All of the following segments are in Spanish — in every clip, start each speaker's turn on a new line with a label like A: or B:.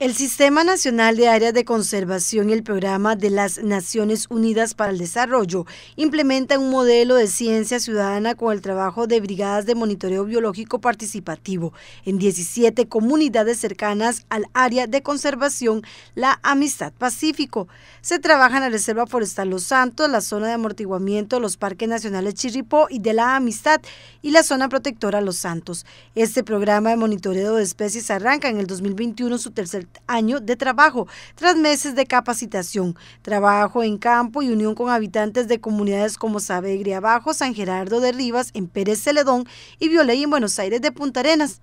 A: El Sistema Nacional de Áreas de Conservación y el Programa de las Naciones Unidas para el Desarrollo implementan un modelo de ciencia ciudadana con el trabajo de brigadas de monitoreo biológico participativo en 17 comunidades cercanas al área de conservación La Amistad Pacífico. Se trabaja en la Reserva Forestal Los Santos, la zona de amortiguamiento los Parques Nacionales Chirripó y de La Amistad y la zona protectora Los Santos. Este programa de monitoreo de especies arranca en el 2021 su tercer año de trabajo tras meses de capacitación, trabajo en campo y unión con habitantes de comunidades como Sabegria Bajo, San Gerardo de Rivas, en Pérez Celedón y Violey en Buenos Aires de Punta Arenas.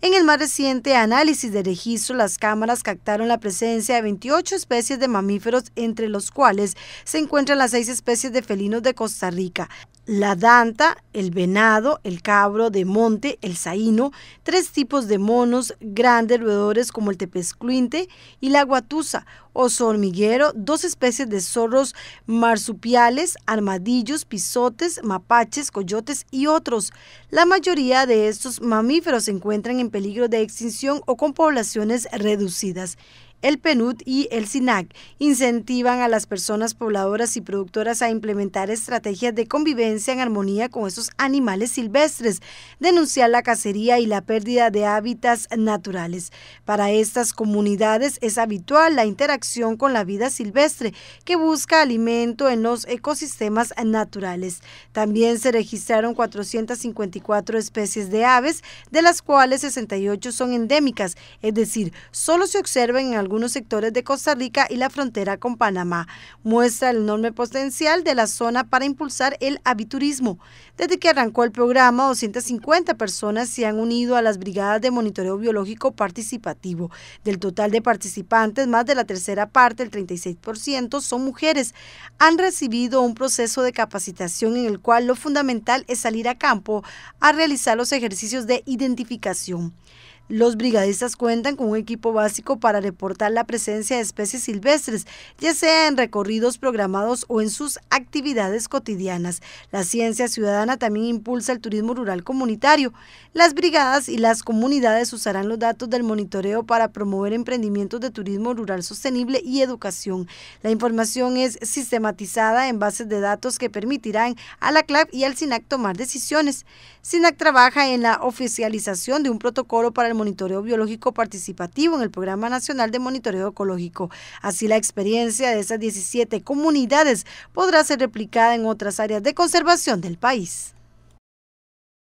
A: En el más reciente análisis de registro, las cámaras captaron la presencia de 28 especies de mamíferos, entre los cuales se encuentran las seis especies de felinos de Costa Rica la danta, el venado, el cabro de monte, el saíno, tres tipos de monos, grandes roedores como el tepezcluinte y la guatusa, oso hormiguero, dos especies de zorros marsupiales, armadillos, pisotes, mapaches, coyotes y otros. La mayoría de estos mamíferos se encuentran en peligro de extinción o con poblaciones reducidas el penut y el SINAC incentivan a las personas pobladoras y productoras a implementar estrategias de convivencia en armonía con esos animales silvestres, denunciar la cacería y la pérdida de hábitats naturales. Para estas comunidades es habitual la interacción con la vida silvestre que busca alimento en los ecosistemas naturales. También se registraron 454 especies de aves, de las cuales 68 son endémicas, es decir, solo se observan en algunos sectores de Costa Rica y la frontera con Panamá. Muestra el enorme potencial de la zona para impulsar el aviturismo. Desde que arrancó el programa, 250 personas se han unido a las brigadas de monitoreo biológico participativo. Del total de participantes, más de la tercera parte, el 36%, son mujeres. Han recibido un proceso de capacitación en el cual lo fundamental es salir a campo a realizar los ejercicios de identificación. Los brigadistas cuentan con un equipo básico para reportar la presencia de especies silvestres, ya sea en recorridos programados o en sus actividades cotidianas. La ciencia ciudadana también impulsa el turismo rural comunitario. Las brigadas y las comunidades usarán los datos del monitoreo para promover emprendimientos de turismo rural sostenible y educación. La información es sistematizada en bases de datos que permitirán a la CLAP y al SINAC tomar decisiones. SINAC trabaja en la oficialización de un protocolo para el monitoreo biológico participativo en el Programa Nacional de Monitoreo Ecológico. Así la experiencia de esas 17 comunidades podrá ser replicada en otras áreas de conservación del país.